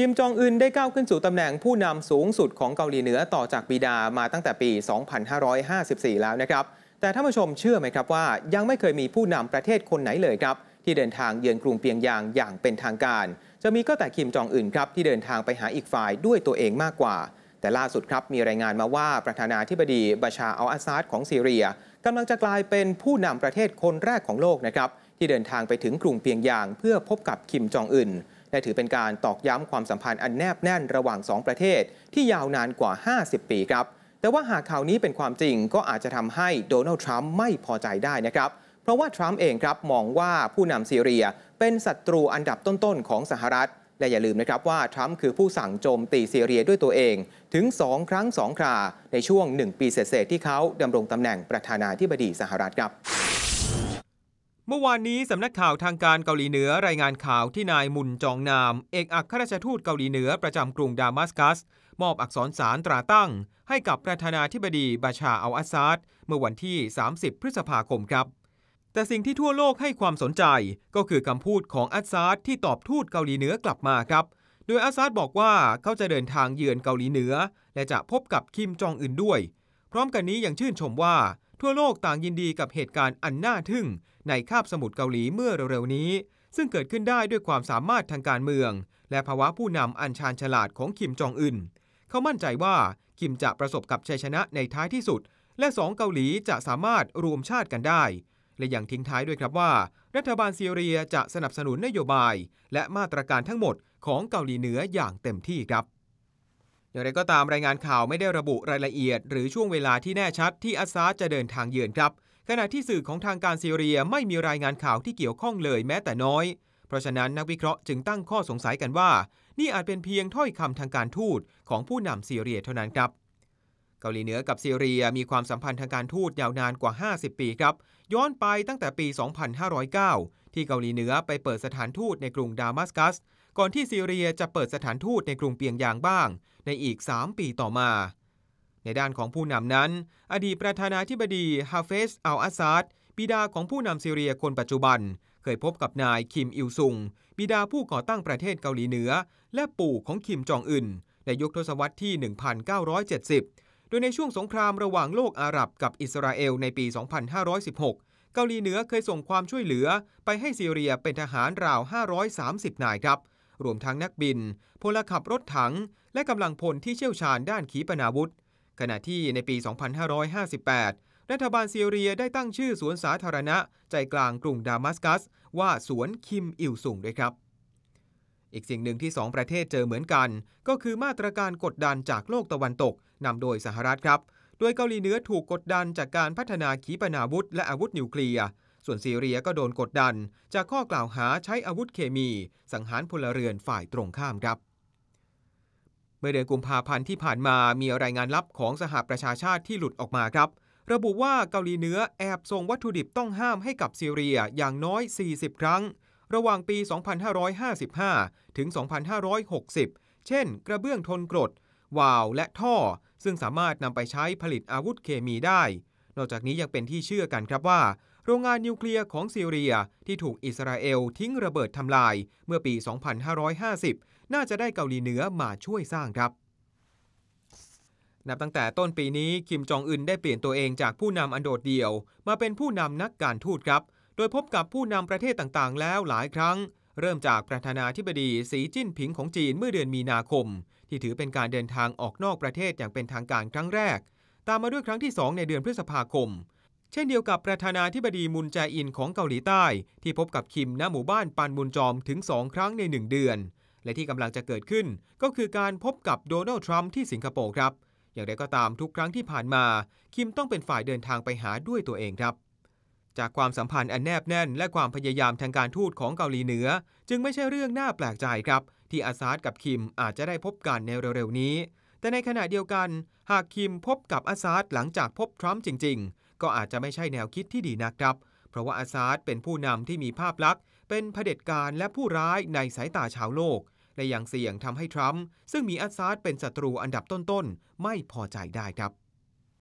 คิมจองอึนได้ก้าวขึ้นสู่ตำแหน่งผู้นำสูงสุดของเกาหลีเหนือต่อจากบีดามาตั้งแต่ปี 2554 แล้วนะครับ แต่ท่านผู้ชมเชื่อไหมครับว่า ยังไม่เคยมีผู้นำประเทศคนไหนเลยครับ ที่เดินทางเยือนกรุงเปียงยางอย่างเป็นทางการ จะมีก็แต่คิมจองอึนครับ ที่เดินทางไปหาอีกฝ่ายด้วยตัวเองมากกว่า แต่ล่าสุดครับมีรายงานมาว่าประธานาธิบดีบาชาอัลอาซาดของซีเรียกำลังจะกลายเป็นผู้นำประเทศคนแรกของโลกนะครับที่เดินทางไปถึงกรุงเปียงยางเพื่อพบกับคิมจองอึนและถือเป็นการตอกย้ำความสัมพันธ์อันแนบแน่นระหว่าง 2 ประเทศที่ยาวนานกว่า 50 ปีครับ แต่ว่าหากข่าวนี้เป็นความจริงก็อาจจะทำให้โดนัลด์ทรัมป์ไม่พอใจได้นะครับ เพราะว่าทรัมป์เองครับมองว่าผู้นำซีเรียเป็นศัตรูอันดับต้นๆของสหรัฐ และอย่าลืมนะครับว่าทรัมป์คือผู้สั่งโจมตีซีเรียด้วยตัวเอง ถึง 2 ครั้ง2คราในช่วง 1 ปีเศษที่เขาดำรงตำแหน่งประธานาธิบดีสหรัฐครับเมื่อวานนี้สำนักข่าวทางการเกาหลีเหนือ รายงานข่าวที่นายมุนจองนาม เอกอัครราชทูตเกาหลีเหนือประจำกรุงดามัสกัส มอบอักษรสารตราตั้ง ให้กับประธานาธิบดี บาชาอัลอาซาด เมื่อวันที่ 30 พฤษภาคมครับ แต่สิ่งที่ทั่วโลกให้ความสนใจ ก็คือคำพูดของอาซาด ที่ตอบทูตเกาหลีเหนือกลับมาครับ โดยอาซาดบอกว่าเขาจะเดินทางเยือนเกาหลีเหนือและจะพบกับคิมจองอึนด้วย พร้อมกันนี้ยังชื่นชมว่าทั่วโลกต่างยินดีกับเหตุการณ์อันน่าทึ่ง ในคาบสมุทรเกาหลีเมื่อเร็วๆนี้ ซึ่งเกิดขึ้นได้ด้วยความสามารถทางการเมืองและภาวะผู้นำอันชาญฉลาดของคิมจองอึนเขามั่นใจว่าคิมจะประสบกับชัยชนะในท้ายที่สุด และสองเกาหลีจะสามารถรวมชาติกันได้ และอย่างทิ้งท้ายด้วยครับว่า รัฐบาลซีเรียจะสนับสนุนนโยบาย และมาตรการทั้งหมดของเกาหลีเหนืออย่างเต็มที่ครับอย่างไรก็ตามรายงานข่าวไม่ได้ระบุรายละเอียด หรือช่วงเวลาที่แน่ชัดที่อาซาจะเดินทางเยือนครับ ขณะที่สื่อของทางการซีเรียไม่มีรายงานข่าวที่เกี่ยวข้องเลยแม้แต่น้อย เพราะฉะนั้นนักวิเคราะห์จึงตั้งข้อสงสัยกันว่า นี่อาจเป็นเพียงถ้อยคำทางการทูตของผู้นำซีเรียเท่านั้นครับเกาหลีเหนือกับซีเรียมีความสัมพันธ์ทางการทูตยาวนานกว่า 50 ปีครับ ย้อนไปตั้งแต่ปี 2509 ที่เกาหลีเหนือ ไปเปิดสถานทูตในกรุงดามัสกัสก่อนที่ซีเรียจะเปิดสถานทูตในกรุงเปียงยางบ้าง ในอีก 3 ปีต่อมา ในด้านของผู้นำนั้น อดีตประธานาธิบดี ฮาเฟสอัลอาซาดบิดาของผู้นำซีเรียคนปัจจุบัน เคยพบกับนาย คิมอิลซุงบิดาผู้ก่อตั้งประเทศเกาหลีเหนือและปู่ของคิมจองอึนในยุคทศวรรษที่ 1970 โดยในช่วงสงครามระหว่างโลกอาหรับกับอิสราเอลในปี 2516 เกาหลีเหนือเคยส่งความช่วยเหลือ ไปให้ซีเรียเป็นทหารราว 530 นายครับรวมทั้งนักบิน พลขับรถถัง และกำลังพลที่เชี่ยวชาญด้านขีปนาวุธ ขณะที่ในปี 2558 รัฐบาลซีเรียได้ตั้งชื่อสวนสาธารณะ ใจกลางกรุงดามัสกัส ว่าสวนคิมอิลซุงด้วยครับ อีกสิ่งหนึ่งที่ 2 ประเทศเจอเหมือนกัน ก็คือมาตรการกดดันจากโลกตะวันตกนำโดยสหรัฐครับโดยเกาหลีเหนือถูกกดดันจากการพัฒนาขีปนาวุธและอาวุธนิวเคลียร์ส่วนซีเรียก็โดนกดดัน จากข้อกล่าวหาใช้อาวุธเคมี สังหารพลเรือนฝ่ายตรงข้ามครับ เมื่อเดือนกุมภาพันธ์ที่ผ่านมามีรายงานลับของสหประชาชาติที่หลุดออกมาครับ ระบุว่าเกาหลีเหนือแอบส่งวัตถุดิบต้องห้ามให้กับซีเรียอย่างน้อย 40 ครั้ง ระหว่างปี 2555 ถึง 2560 เช่นกระเบื้องทนกรด วาลวและท่อ ซึ่งสามารถนำไปใช้ผลิตอาวุธเคมีได้ นอกจากนี้ยังเป็นที่เชื่อกันครับว่าโรงงานนิวเคลียร์ของซีเรียที่ถูกอิสราเอลทิ้งระเบิดทำลายเมื่อปี 2550 น่าจะได้เกาหลีเหนือมาช่วยสร้างครับ นับตั้งแต่ต้นปีนี้ คิมจองอึนได้เปลี่ยนตัวเองจากผู้นำอันโดดเดี่ยว มาเป็นผู้นำนักการทูตครับ โดยพบกับผู้นำประเทศต่างๆ แล้วหลายครั้ง เริ่มจากประธานาธิบดี สีจิ้นผิงของจีนเมื่อเดือนมีนาคม ที่ถือเป็นการเดินทางออกนอกประเทศอย่างเป็นทางการครั้งแรก ตามมาด้วยครั้งที่ 2 ในเดือนพฤษภาคมเช่นเดียวกับประธานาธิบดีมุนแจอินของเกาหลีใต้ ที่พบกับคิมณหมู่บ้านปันมุนจอมถึงสองครั้งใน 1 เดือน และที่กำลังจะเกิดขึ้น ก็คือการพบกับโดนัลด์ทรัมป์ที่สิงคโปร์ครับ อย่างไรก็ตามทุกครั้งที่ผ่านมา คิมต้องเป็นฝ่ายเดินทางไปหาด้วยตัวเองครับ จากความสัมพันธ์อันแนบแน่น และความพยายามทางการทูตของเกาหลีเหนือจึงไม่ใช่เรื่องน่าแปลกใจครับ ที่อาซาดกับคิมอาจจะได้พบกันในเร็วๆนี้ แต่ในขณะเดียวกัน หากคิมพบกับอาซาดหลังจากพบทรัมป์จริงก็อาจจะไม่ใช่แนวคิดที่ดีนักครับ เพราะว่าอาซาดเป็นผู้นำที่มีภาพลักษณ์เป็นเผด็จการและผู้ร้ายในสายตาชาวโลก และยังเสี่ยงทำให้ทรัมป์ซึ่งมีอาซาดเป็นศัตรูอันดับต้น ๆ ไม่พอใจได้ครับ